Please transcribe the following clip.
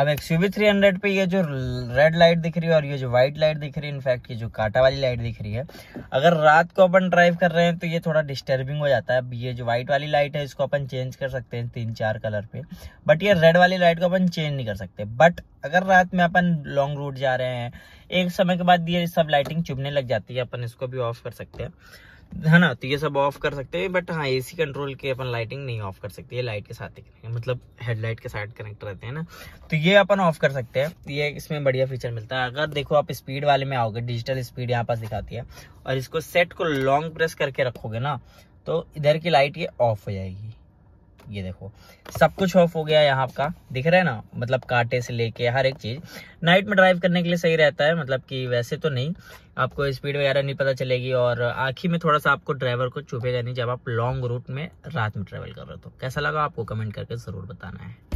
अब एक सी three hundred पे ये जो रेड लाइट दिख रही है और ये जो व्हाइट लाइट दिख रही है इनफैक्ट ये जो काटा वाली लाइट दिख रही है अगर रात को अपन ड्राइव कर रहे हैं तो ये थोड़ा डिस्टर्बिंग हो जाता है अब ये जो व्हाइट वाली लाइट है इसको अपन चेंज कर सकते हैं तीन चार कलर पे बट ये रेड वाली लाइट को अपन चेंज नहीं कर सकते बट अगर रात में अपन लॉन्ग रूट जा रहे हैं एक समय के बाद ये सब लाइटिंग चुभने लग जाती है अपन इसको भी ऑफ कर सकते हैं है ना तो ये सब ऑफ कर सकते हैं बट हाँ एसी कंट्रोल के अपन लाइटिंग नहीं ऑफ कर सकते ये लाइट के साथ ही करेंगे मतलब हेडलाइट के साथ कनेक्ट रहते हैं ना तो ये अपन ऑफ कर सकते हैं ये इसमें बढ़िया फीचर मिलता है अगर देखो आप स्पीड वाले में आओगे डिजिटल स्पीड यहाँ पास दिखाती है और इसको सेट को लॉन्ग प्रेस करके रखोगे ना तो इधर की लाइट ये ऑफ हो जाएगी ये देखो सब कुछ ऑफ हो गया यहाँ आपका दिख रहा है ना मतलब कांटे से लेके हर एक चीज़ नाइट में ड्राइव करने के लिए सही रहता है मतलब कि वैसे तो नहीं आपको स्पीड वगैरह नहीं पता चलेगी और आखिर में थोड़ा सा आपको ड्राइवर को चुभेगा नहीं जब आप लॉन्ग रूट में रात में ट्रेवल कर रहे हो तो कैसा लगा आपको कमेंट करके ज़रूर बताना है